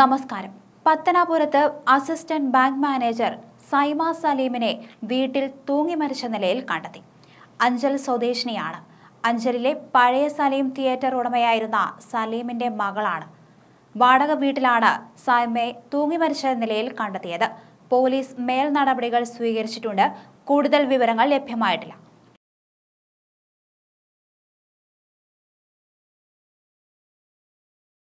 നമസ്കാരം പത്തനാപുരത്ത് assistant bank manager Saima സലീമിനെ വീട്ടിൽ തൂങ്ങി മരിച്ച നിലയിൽ കണ്ടെത്തി അഞ്ചൽ സ്വദേശിനിയാണ് അഞ്ചലിലെ പഴയ സലീം തിയേറ്റർ ഉടമയായിരുന്ന സലീമിന്റെ മകളാണ് വാടക വീട്ടിലാണ് സൈമയെ തൂങ്ങി മരിച്ച നിലയിൽ കണ്ടെത്തിയത് പോലീസ് മേൽ നടപടികൾ സ്വീകരിച്ചിട്ടുണ്ട് കൂടുതൽ വിവരങ്ങൾ ലഭ്യമായിട്ടില്ല